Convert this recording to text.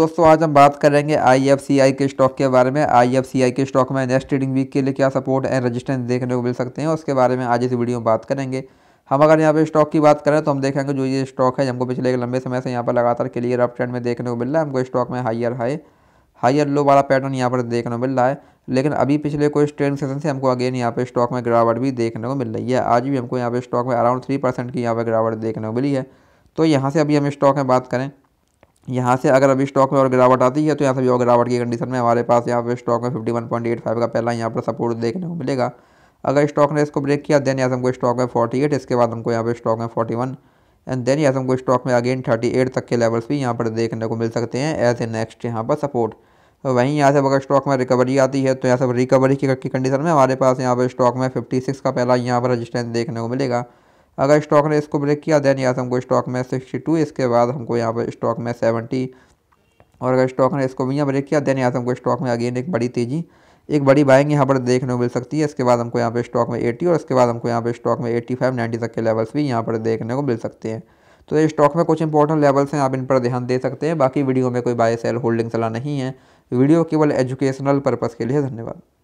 दोस्तों आज हम बात करेंगे आई के स्टॉक के बारे में आई के स्टॉक में नेक्स्ट ट्रेडिंग वीक के लिए क्या सपोर्ट एंड रेजिस्टेंस देखने को मिल सकते हैं उसके बारे में आज इस वीडियो में बात करेंगे हम अगर यहाँ पे स्टॉक की बात करें तो हम देखेंगे जो ये स्टॉक है हमको पिछले एक लंबे समय से यहाँ पर लगातार क्लियर अप ट्रेंड में देखने को मिल रहा है हमको स्टॉक में हाइयर हाई हाइयर लो वाला पैटर्न यहाँ पर देखने को मिल रहा है लेकिन अभी पिछले कोई ट्रेंड सेशन से हमको अगेन यहाँ पे स्टॉक में गिरावट भी देखने को मिल रही है आज भी हमको यहाँ पे स्टॉक में अराउंड थ्री परसेंट की यहाँ पर गिरावट देखने को मिली है तो यहाँ से अभी हम स्टॉक में बात करें यहाँ से अगर अभी स्टॉक में और गिरावट आती है तो यहाँ से भी और गिरावट की कंडीशन में हमारे पास यहाँ पे स्टॉक में फाइव का पहला यहाँ पर सपोर्ट देखने को मिलेगा अगर स्टॉक ने इसको ब्रेक किया देन यहाँ से हमको स्टॉक में एट इसके बाद हमको यहाँ पे स्टॉक में वन एंड देन यहाँ से हमको स्टॉक में अगेन एट तक के लेवल्स भी यहाँ पर देखने को मिल सकते हैं एज ए नेक्स्ट यहाँ पर सपोर्ट तो वहीं यहाँ से अगर स्टॉक में रिकवरी आती है तो यहाँ से रिकवरी की कंडीशन में हमारे पास यहाँ पर स्टॉक में फिफ्टी का पहला यहाँ पर रजिस्टेंस देखने को मिलेगा अगर स्टॉक ने इसको ब्रेक किया देन यहाँ हमको स्टॉक में सिक्सटी टू इसके बाद हमको यहाँ पर स्टॉक में सेवेंटी और अगर स्टॉक ने इसको भी यहाँ ब्रेक किया देन यहाँ हमको स्टॉक में अगेन एक बड़ी तेज़ी एक बड़ी बाइंग यहाँ पर देखने को मिल सकती है इसके बाद हमको यहाँ पर स्टॉक में एटी और इसके बाद हमको यहाँ पर स्टॉक में फाइव नाइन्टी तक के लेवल्स भी यहाँ पर देखने को मिल सकते हैं तो ये स्टॉक में कुछ इंपॉर्टेंट लेवल्स हैं आप इन पर ध्यान दे सकते हैं बाकी वीडियो में कोई बाय सेल होल्डिंग सलाह नहीं है वीडियो केवल एजुकेशनल पर्पज़ के लिए धन्यवाद